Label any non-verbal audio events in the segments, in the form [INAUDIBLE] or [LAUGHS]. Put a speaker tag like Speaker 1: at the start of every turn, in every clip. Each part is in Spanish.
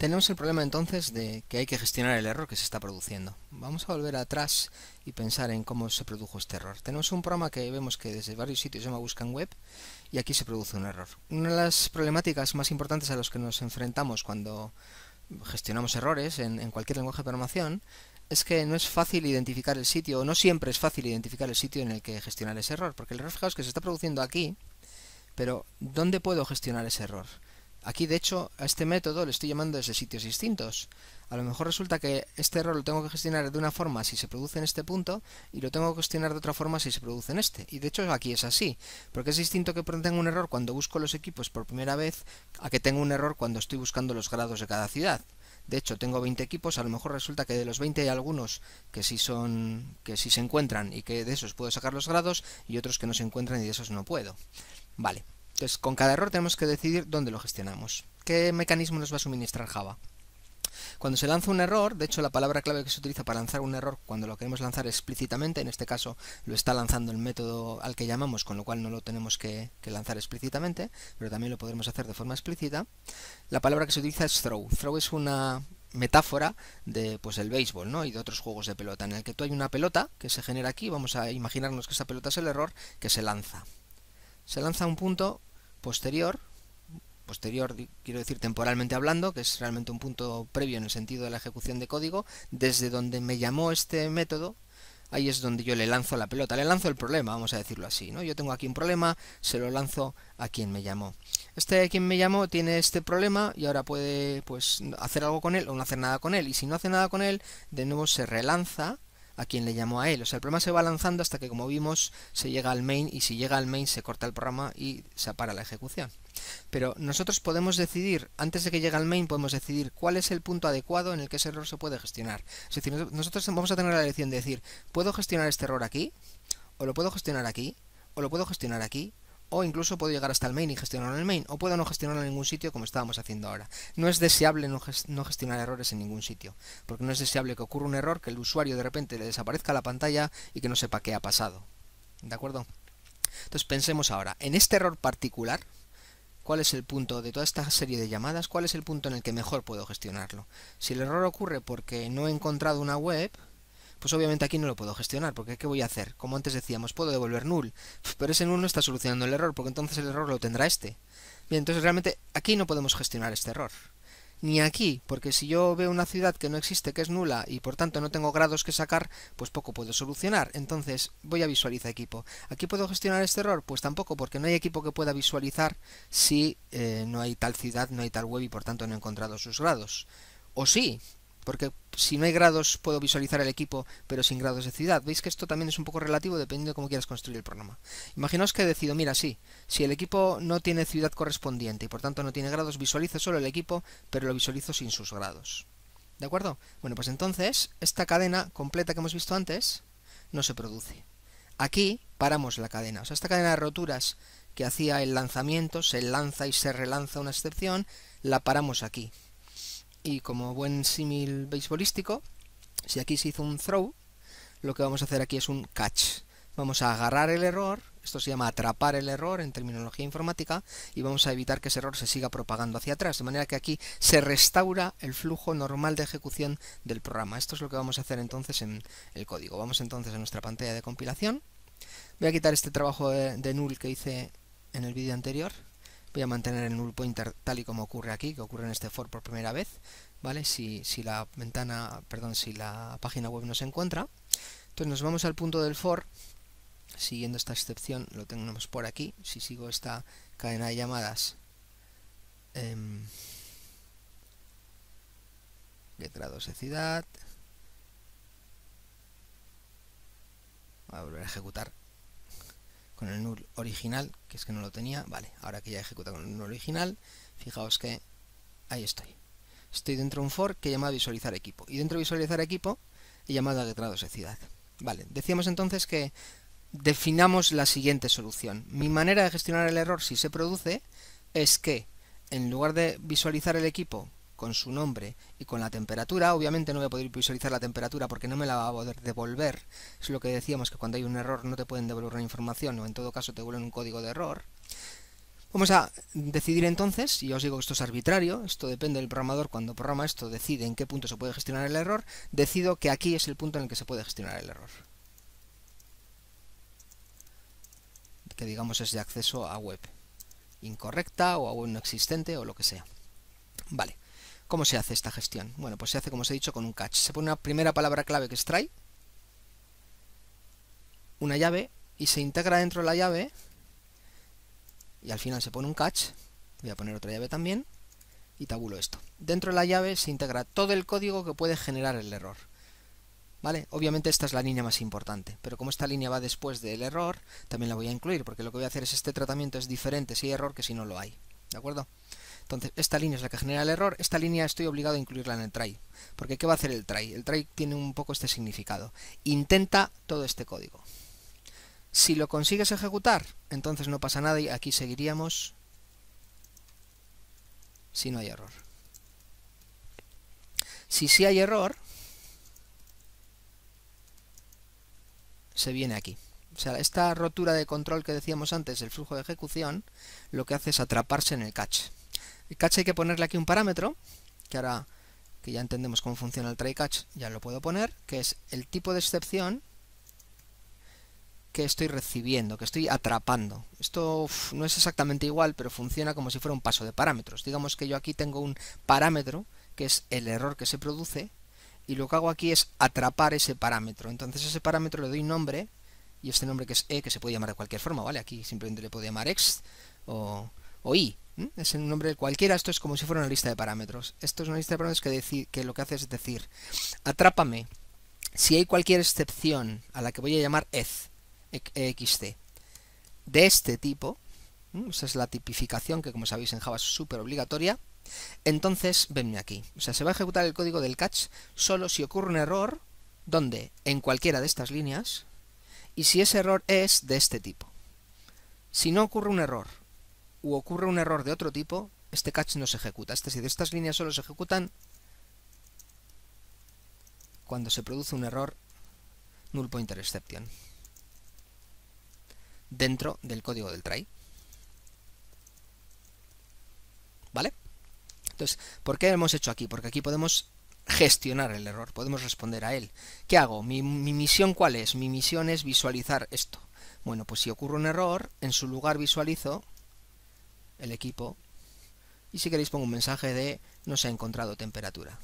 Speaker 1: Tenemos el problema entonces de que hay que gestionar el error que se está produciendo. Vamos a volver atrás y pensar en cómo se produjo este error. Tenemos un programa que vemos que desde varios sitios se llama Buscan Web y aquí se produce un error. Una de las problemáticas más importantes a las que nos enfrentamos cuando gestionamos errores en, cualquier lenguaje de programación es que no es fácil identificar el sitio, o no siempre es fácil identificar el sitio en el que gestionar ese error, porque el error fijaos que se está produciendo aquí, pero ¿dónde puedo gestionar ese error? Aquí, de hecho, a este método le estoy llamando desde sitios distintos. A lo mejor resulta que este error lo tengo que gestionar de una forma si se produce en este punto y lo tengo que gestionar de otra forma si se produce en este. Y de hecho aquí es así, porque es distinto que tenga un error cuando busco los equipos por primera vez a que tenga un error cuando estoy buscando los grados de cada ciudad. De hecho, tengo 20 equipos, a lo mejor resulta que de los 20 hay algunos que sí son que sí se encuentran y que de esos puedo sacar los grados y otros que no se encuentran y de esos no puedo. Vale. Entonces, con cada error tenemos que decidir dónde lo gestionamos. ¿Qué mecanismo nos va a suministrar Java? Cuando se lanza un error, de hecho la palabra clave que se utiliza para lanzar un error cuando lo queremos lanzar explícitamente, en este caso lo está lanzando el método al que llamamos, con lo cual no lo tenemos que, lanzar explícitamente, pero también lo podremos hacer de forma explícita, la palabra que se utiliza es throw. Throw es una metáfora de pues el béisbol ¿no? y de otros juegos de pelota, en el que tú hay una pelota que se genera aquí, vamos a imaginarnos que esa pelota es el error, que se lanza. Se lanza un punto posterior, posterior quiero decir temporalmente hablando, que es realmente un punto previo en el sentido de la ejecución de código, desde donde me llamó este método, ahí es donde yo le lanzo la pelota, le lanzo el problema, vamos a decirlo así, ¿no? Yo tengo aquí un problema, se lo lanzo a quien me llamó. Este quien me llamó tiene este problema y ahora puede pues hacer algo con él o no hacer nada con él. Y si no hace nada con él, de nuevo se relanza a quien le llamó a él. O sea, el programa se va lanzando hasta que, como vimos, se llega al main y si llega al main se corta el programa y se para la ejecución. Pero nosotros podemos decidir, antes de que llegue al main, podemos decidir cuál es el punto adecuado en el que ese error se puede gestionar. Es decir, nosotros vamos a tener la elección de decir, ¿puedo gestionar este error aquí? ¿O lo puedo gestionar aquí? ¿O lo puedo gestionar aquí? o incluso puedo llegar hasta el main y gestionarlo en el main, o puedo no gestionarlo en ningún sitio como estábamos haciendo ahora. No es deseable no, gestionar errores en ningún sitio, porque no es deseable que ocurra un error, que el usuario de repente le desaparezca la pantalla y que no sepa qué ha pasado. ¿De acuerdo? Entonces pensemos ahora, en este error particular, ¿cuál es el punto de toda esta serie de llamadas? ¿Cuál es el punto en el que mejor puedo gestionarlo? Si el error ocurre porque no he encontrado una web, pues obviamente aquí no lo puedo gestionar, porque ¿qué voy a hacer? Como antes decíamos, puedo devolver null, [LAUGHS] pero ese null no está solucionando el error, porque entonces el error lo tendrá este. Bien, entonces realmente aquí no podemos gestionar este error. Ni aquí, porque si yo veo una ciudad que no existe, que es nula, y por tanto no tengo grados que sacar, pues poco puedo solucionar. Entonces voy a visualizar equipo. ¿Aquí puedo gestionar este error? Pues tampoco, porque no hay equipo que pueda visualizar si eh, no hay tal ciudad, no hay tal web y por tanto no he encontrado sus grados. O sí, porque si no hay grados puedo visualizar el equipo, pero sin grados de ciudad. Veis que esto también es un poco relativo dependiendo de cómo quieras construir el programa. Imaginaos que decido, mira, sí, si el equipo no tiene ciudad correspondiente y por tanto no tiene grados, visualizo solo el equipo, pero lo visualizo sin sus grados. ¿De acuerdo? Bueno, pues entonces esta cadena completa que hemos visto antes no se produce. Aquí paramos la cadena. O sea, esta cadena de roturas que hacía el lanzamiento, se lanza y se relanza una excepción, la paramos aquí. Y como buen símil beisbolístico, si aquí se hizo un throw, lo que vamos a hacer aquí es un catch. Vamos a agarrar el error, esto se llama atrapar el error en terminología informática, y vamos a evitar que ese error se siga propagando hacia atrás, de manera que aquí se restaura el flujo normal de ejecución del programa. Esto es lo que vamos a hacer entonces en el código. Vamos entonces a nuestra pantalla de compilación. Voy a quitar este trabajo de, de null que hice en el vídeo anterior voy a mantener el null pointer tal y como ocurre aquí, que ocurre en este for por primera vez, ¿vale? Si, la ventana, perdón, si la página web no se encuentra. Entonces nos vamos al punto del for, siguiendo esta excepción, lo tenemos por aquí, si sigo esta cadena de llamadas, letra em, get de ciudad, voy a volver a ejecutar con el null original, que es que no lo tenía. Vale, ahora que ya ejecuta con el null original, fijaos que ahí estoy. Estoy dentro de un for que llama visualizar equipo. Y dentro de visualizar equipo he llamado a ciudad. Vale, decíamos entonces que definamos la siguiente solución. Mi manera de gestionar el error si se produce es que en lugar de visualizar el equipo con su nombre y con la temperatura. Obviamente no voy a poder visualizar la temperatura porque no me la va a poder devolver. Es lo que decíamos, que cuando hay un error no te pueden devolver una información o en todo caso te vuelven un código de error. Vamos a decidir entonces, y os digo que esto es arbitrario, esto depende del programador cuando programa esto, decide en qué punto se puede gestionar el error, decido que aquí es el punto en el que se puede gestionar el error. Que digamos es de acceso a web incorrecta o a web no existente o lo que sea. Vale. ¿Cómo se hace esta gestión? Bueno, pues se hace, como os he dicho, con un catch. Se pone una primera palabra clave que extrae, una llave, y se integra dentro de la llave, y al final se pone un catch, voy a poner otra llave también, y tabulo esto. Dentro de la llave se integra todo el código que puede generar el error. ¿Vale? Obviamente esta es la línea más importante, pero como esta línea va después del error, también la voy a incluir, porque lo que voy a hacer es este tratamiento es diferente si hay error que si no lo hay. ¿De acuerdo? Entonces, esta línea es la que genera el error, esta línea estoy obligado a incluirla en el try. Porque ¿qué va a hacer el try? El try tiene un poco este significado. Intenta todo este código. Si lo consigues ejecutar, entonces no pasa nada y aquí seguiríamos si no hay error. Si sí hay error, se viene aquí. O sea, esta rotura de control que decíamos antes, el flujo de ejecución, lo que hace es atraparse en el catch, el catch hay que ponerle aquí un parámetro, que ahora que ya entendemos cómo funciona el try catch, ya lo puedo poner, que es el tipo de excepción que estoy recibiendo, que estoy atrapando. Esto no es exactamente igual, pero funciona como si fuera un paso de parámetros. Digamos que yo aquí tengo un parámetro, que es el error que se produce, y lo que hago aquí es atrapar ese parámetro. Entonces ese parámetro le doy nombre, y este nombre que es E, que se puede llamar de cualquier forma, ¿vale? Aquí simplemente le puedo llamar X o, o ¿Mm? Es el nombre de cualquiera, esto es como si fuera una lista de parámetros. Esto es una lista de parámetros que, decir, que lo que hace es decir, atrápame si hay cualquier excepción a la que voy a llamar ez, e-, de este tipo, esa es la tipificación que como sabéis en Java es súper obligatoria, entonces venme aquí. O sea, se va a ejecutar el código del catch solo si ocurre un error, ¿dónde? en cualquiera de estas líneas, y si ese error es de este tipo. Si no ocurre un error o ocurre un error de otro tipo, este catch no se ejecuta. Es decir, estas líneas solo se ejecutan cuando se produce un error null pointer exception dentro del código del try. ¿Vale? Entonces, ¿por qué hemos hecho aquí? Porque aquí podemos gestionar el error, podemos responder a él. ¿Qué hago? mi misión cuál es? Mi misión es visualizar esto. Bueno, pues si ocurre un error, en su lugar visualizo el equipo. Y si queréis pongo un mensaje de no se ha encontrado temperatura.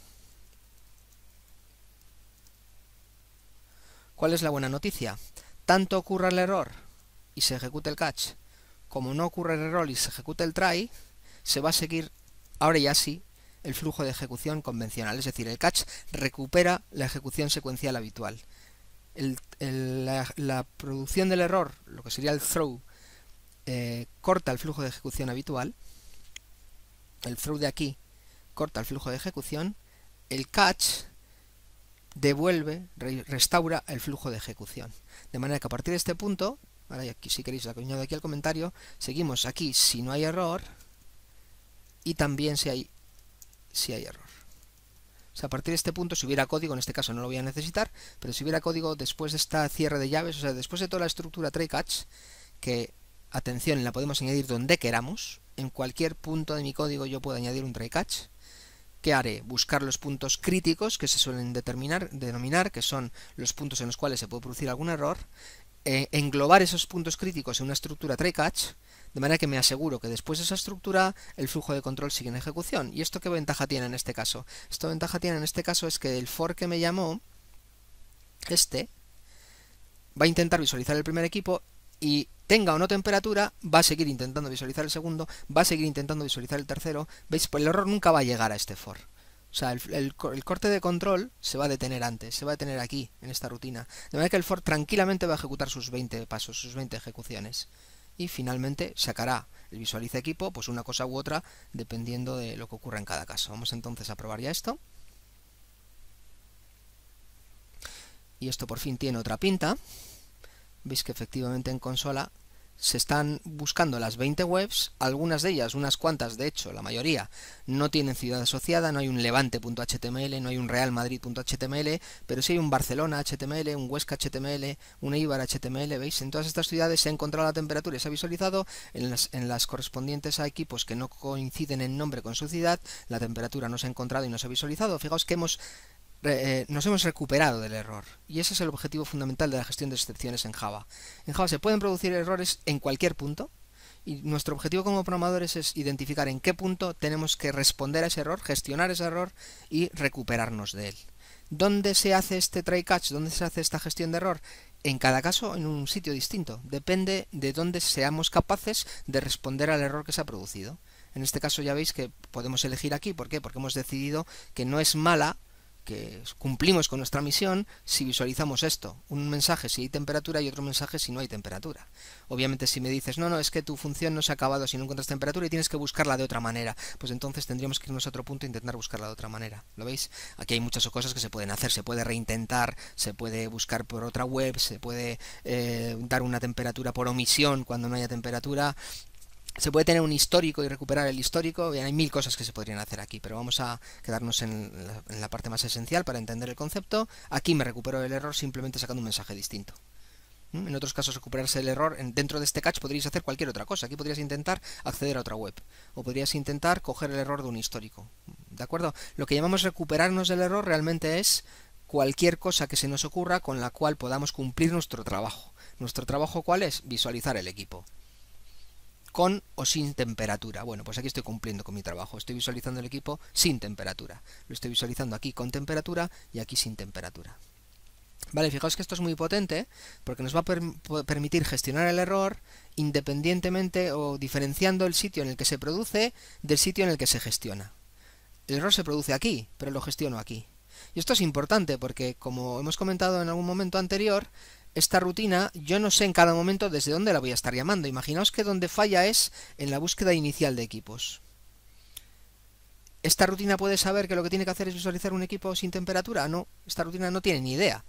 Speaker 1: ¿Cuál es la buena noticia? Tanto ocurra el error y se ejecute el catch, como no ocurre el error y se ejecute el try, se va a seguir, ahora ya así el flujo de ejecución convencional. Es decir, el catch recupera la ejecución secuencial habitual. la, producción del error, lo que sería el throw, eh, corta el flujo de ejecución habitual, el through de aquí corta el flujo de ejecución, el catch devuelve, restaura el flujo de ejecución. De manera que a partir de este punto, aquí, si queréis, de aquí al comentario, seguimos aquí si no hay error y también si hay, si hay error. a partir de este punto, si hubiera código, en este caso no lo voy a necesitar, pero si hubiera código después de esta cierre de llaves, o sea, después de toda la estructura try catch, que atención, la podemos añadir donde queramos. En cualquier punto de mi código yo puedo añadir un try catch. ¿Qué haré? Buscar los puntos críticos que se suelen determinar, denominar, que son los puntos en los cuales se puede producir algún error, eh, englobar esos puntos críticos en una estructura try catch, de manera que me aseguro que después de esa estructura el flujo de control sigue en ejecución. ¿Y esto qué ventaja tiene en este caso? Esta ventaja tiene en este caso es que el for que me llamó, este, va a intentar visualizar el primer equipo y tenga o no temperatura, va a seguir intentando visualizar el segundo, va a seguir intentando visualizar el tercero. ¿Veis? Pues el error nunca va a llegar a este for. O sea, el, corte de control se va a detener antes, se va a detener aquí, en esta rutina. De manera que el for tranquilamente va a ejecutar sus 20 pasos, sus 20 ejecuciones. Y finalmente sacará el visualiza equipo, pues una cosa u otra, dependiendo de lo que ocurra en cada caso. Vamos entonces a probar ya esto. Y esto por fin tiene otra pinta veis que efectivamente en consola se están buscando las 20 webs, algunas de ellas, unas cuantas, de hecho, la mayoría, no tienen ciudad asociada, no hay un levante.html, no hay un realmadrid.html, pero sí hay un barcelona.html, un huesca.html, HTML, un Eibar ¿veis? En todas estas ciudades se ha encontrado la temperatura y se ha visualizado en las, en las correspondientes a equipos que no coinciden en nombre con su ciudad, la temperatura no se ha encontrado y no se ha visualizado. Fijaos que hemos eh, nos hemos recuperado del error. Y ese es el objetivo fundamental de la gestión de excepciones en Java. En Java se pueden producir errores en cualquier punto. Y nuestro objetivo como programadores es identificar en qué punto tenemos que responder a ese error, gestionar ese error y recuperarnos de él. ¿Dónde se hace este try catch? ¿Dónde se hace esta gestión de error? En cada caso, en un sitio distinto. Depende de dónde seamos capaces de responder al error que se ha producido. En este caso ya veis que podemos elegir aquí. ¿Por qué? Porque hemos decidido que no es mala que cumplimos con nuestra misión si visualizamos esto, un mensaje si hay temperatura y otro mensaje si no hay temperatura. Obviamente si me dices, no, no, es que tu función no se ha acabado si no encuentras temperatura y tienes que buscarla de otra manera, pues entonces tendríamos que irnos a otro punto e intentar buscarla de otra manera. ¿Lo veis? Aquí hay muchas cosas que se pueden hacer, se puede reintentar, se puede buscar por otra web, se puede eh, dar una temperatura por omisión cuando no haya temperatura, se puede tener un histórico y recuperar el histórico. Bien, hay mil cosas que se podrían hacer aquí, pero vamos a quedarnos en la, parte más esencial para entender el concepto. Aquí me recupero el error simplemente sacando un mensaje distinto. ¿Mm? En otros casos, recuperarse el error dentro de este catch podríais hacer cualquier otra cosa. Aquí podrías intentar acceder a otra web. O podrías intentar coger el error de un histórico. ¿De acuerdo? Lo que llamamos recuperarnos del error realmente es cualquier cosa que se nos ocurra con la cual podamos cumplir nuestro trabajo. ¿Nuestro trabajo cuál es? Visualizar el equipo con o sin temperatura. Bueno, pues aquí estoy cumpliendo con mi trabajo. Estoy visualizando el equipo sin temperatura. Lo estoy visualizando aquí con temperatura y aquí sin temperatura. Vale, fijaos que esto es muy potente porque nos va a permitir gestionar el error independientemente o diferenciando el sitio en el que se produce del sitio en el que se gestiona. El error se produce aquí, pero lo gestiono aquí. Y esto es importante porque, como hemos comentado en algún momento anterior, esta rutina yo no sé en cada momento desde dónde la voy a estar llamando. Imaginaos que donde falla es en la búsqueda inicial de equipos. ¿Esta rutina puede saber que lo que tiene que hacer es visualizar un equipo sin temperatura? No, esta rutina no tiene ni idea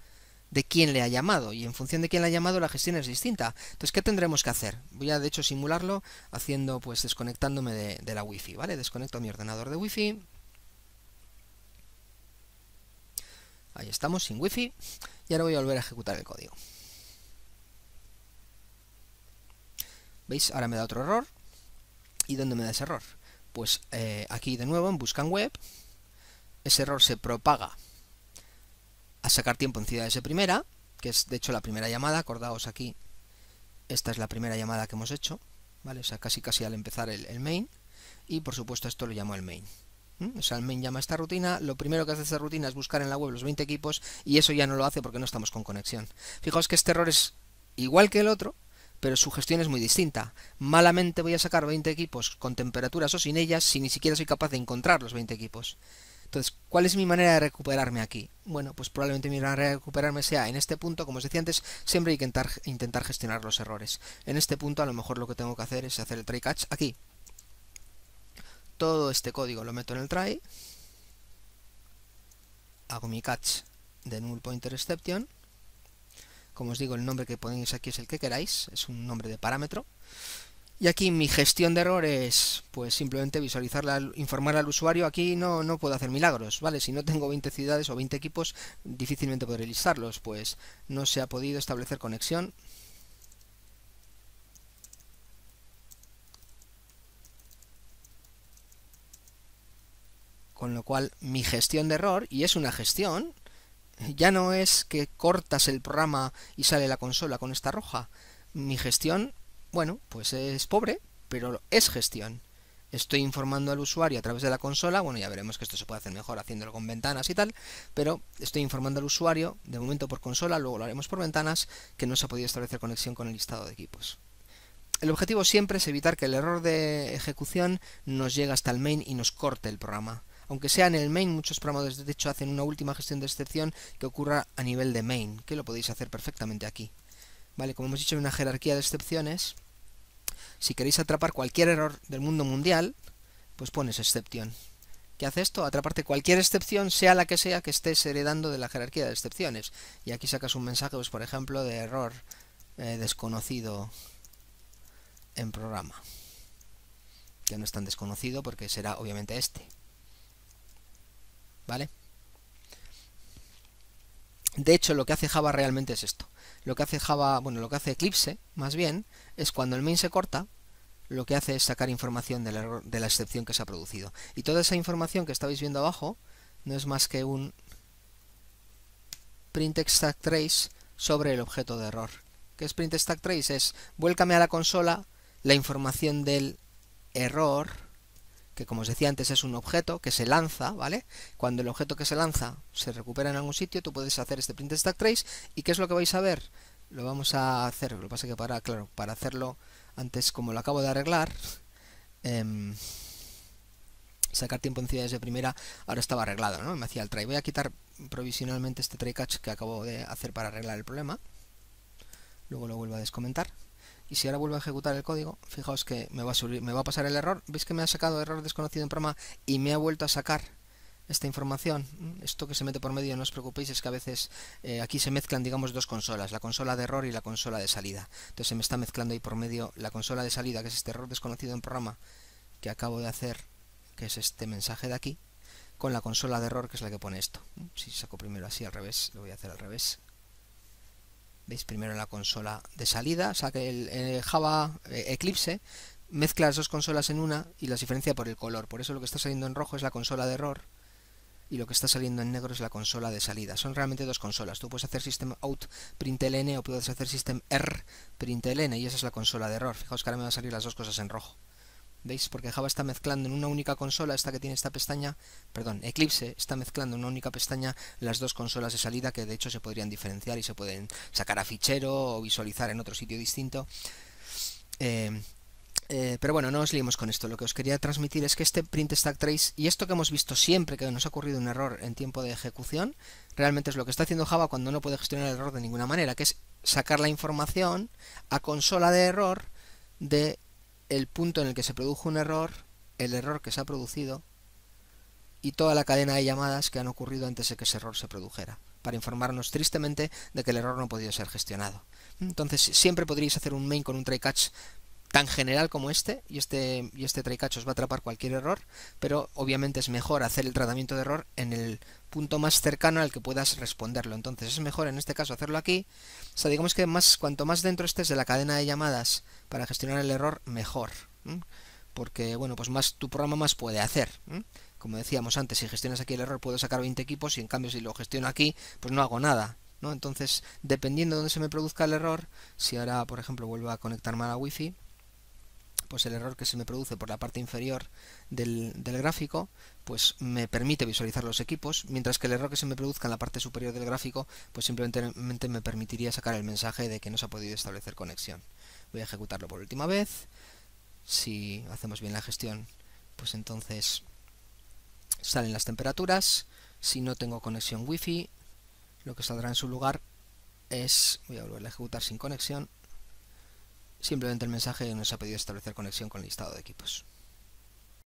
Speaker 1: de quién le ha llamado y en función de quién le ha llamado la gestión es distinta. Entonces, ¿qué tendremos que hacer? Voy a de hecho simularlo haciendo, pues desconectándome de, de la wifi, ¿vale? Desconecto mi ordenador de wifi. Ahí estamos, sin wifi. Y ahora voy a volver a ejecutar el código. ¿Veis? Ahora me da otro error. ¿Y dónde me da ese error? Pues eh, aquí de nuevo, en Buscan Web, ese error se propaga a sacar tiempo en ciudades de primera, que es de hecho la primera llamada, acordaos aquí, esta es la primera llamada que hemos hecho, ¿vale? O sea, casi casi al empezar el, main, y por supuesto esto lo llamo el main. O sea, el main llama a esta rutina, lo primero que hace esta rutina es buscar en la web los 20 equipos, y eso ya no lo hace porque no estamos con conexión. Fijaos que este error es igual que el otro, pero su gestión es muy distinta. Malamente voy a sacar 20 equipos con temperaturas o sin ellas si ni siquiera soy capaz de encontrar los 20 equipos. Entonces, ¿cuál es mi manera de recuperarme aquí? Bueno, pues probablemente mi manera de recuperarme sea en este punto, como os decía antes, siempre hay que intentar, intentar gestionar los errores. En este punto a lo mejor lo que tengo que hacer es hacer el try catch aquí. Todo este código lo meto en el try. Hago mi catch de null pointer exception como os digo, el nombre que ponéis aquí es el que queráis, es un nombre de parámetro. Y aquí mi gestión de errores, pues simplemente visualizarla, informar al usuario, aquí no, no puedo hacer milagros, ¿vale? Si no tengo 20 ciudades o 20 equipos, difícilmente podré listarlos, pues no se ha podido establecer conexión. Con lo cual, mi gestión de error, y es una gestión, ya no es que cortas el programa y sale la consola con esta roja. Mi gestión, bueno, pues es pobre, pero es gestión. Estoy informando al usuario a través de la consola, bueno, ya veremos que esto se puede hacer mejor haciéndolo con ventanas y tal, pero estoy informando al usuario, de momento por consola, luego lo haremos por ventanas, que no se ha podido establecer conexión con el listado de equipos. El objetivo siempre es evitar que el error de ejecución nos llegue hasta el main y nos corte el programa aunque sea en el main, muchos programadores de hecho hacen una última gestión de excepción que ocurra a nivel de main, que lo podéis hacer perfectamente aquí. Vale, como hemos dicho, en una jerarquía de excepciones. Si queréis atrapar cualquier error del mundo mundial, pues pones excepción. ¿Qué hace esto? Atraparte cualquier excepción, sea la que sea, que estés heredando de la jerarquía de excepciones. Y aquí sacas un mensaje, pues, por ejemplo, de error eh, desconocido en programa. Ya no es tan desconocido porque será obviamente este. ¿vale? De hecho, lo que hace Java realmente es esto. Lo que hace Java, bueno, lo que hace Eclipse, más bien, es cuando el main se corta, lo que hace es sacar información de la, de la excepción que se ha producido. Y toda esa información que estáis viendo abajo no es más que un print stack trace sobre el objeto de error. ¿Qué es print stack trace? Es vuélcame a la consola la información del error que como os decía antes es un objeto que se lanza, ¿vale? Cuando el objeto que se lanza se recupera en algún sitio, tú puedes hacer este print stack trace y ¿qué es lo que vais a ver? Lo vamos a hacer, lo que pasa que para, claro, para hacerlo antes como lo acabo de arreglar, em, sacar tiempo en ciudades de primera ahora estaba arreglado, ¿no? Me hacía el try. Voy a quitar provisionalmente este try catch que acabo de hacer para arreglar el problema. Luego lo vuelvo a descomentar y si ahora vuelvo a ejecutar el código, fijaos que me va a subir, me va a pasar el error. ¿Veis que me ha sacado error desconocido en programa y me ha vuelto a sacar esta información? Esto que se mete por medio, no os preocupéis, es que a veces eh, aquí se mezclan, digamos, dos consolas, la consola de error y la consola de salida. Entonces se me está mezclando ahí por medio la consola de salida, que es este error desconocido en programa que acabo de hacer, que es este mensaje de aquí, con la consola de error, que es la que pone esto. Si saco primero así al revés, lo voy a hacer al revés veis primero la consola de salida, o sea que el, eh, Java eh, Eclipse mezcla las dos consolas en una y las diferencia por el color, por eso lo que está saliendo en rojo es la consola de error y lo que está saliendo en negro es la consola de salida. Son realmente dos consolas. Tú puedes hacer system out println o puedes hacer system r y esa es la consola de error. Fijaos que ahora me van a salir las dos cosas en rojo. ¿Veis? Porque Java está mezclando en una única consola, esta que tiene esta pestaña, perdón, Eclipse está mezclando en una única pestaña las dos consolas de salida que de hecho se podrían diferenciar y se pueden sacar a fichero o visualizar en otro sitio distinto. Eh, eh, pero bueno, no os liemos con esto. Lo que os quería transmitir es que este print stack trace y esto que hemos visto siempre que nos ha ocurrido un error en tiempo de ejecución, realmente es lo que está haciendo Java cuando no puede gestionar el error de ninguna manera, que es sacar la información a consola de error de el punto en el que se produjo un error, el error que se ha producido y toda la cadena de llamadas que han ocurrido antes de que ese error se produjera, para informarnos tristemente de que el error no podía ser gestionado. Entonces siempre podríais hacer un main con un try catch tan general como este y este y este traicacho os va a atrapar cualquier error pero obviamente es mejor hacer el tratamiento de error en el punto más cercano al que puedas responderlo entonces es mejor en este caso hacerlo aquí o sea digamos que más cuanto más dentro estés de la cadena de llamadas para gestionar el error mejor porque bueno pues más tu programa más puede hacer como decíamos antes si gestionas aquí el error puedo sacar 20 equipos y en cambio si lo gestiono aquí pues no hago nada ¿no? entonces dependiendo de dónde se me produzca el error si ahora por ejemplo vuelvo a conectarme a la wifi pues el error que se me produce por la parte inferior del, gráfico, pues me permite visualizar los equipos, mientras que el error que se me produzca en la parte superior del gráfico, pues simplemente me permitiría sacar el mensaje de que no se ha podido establecer conexión. Voy a ejecutarlo por última vez. Si hacemos bien la gestión, pues entonces salen las temperaturas. Si no tengo conexión wifi, lo que saldrá en su lugar es, voy a volver a ejecutar sin conexión, Simplemente el mensaje nos ha pedido establecer conexión con el listado de equipos.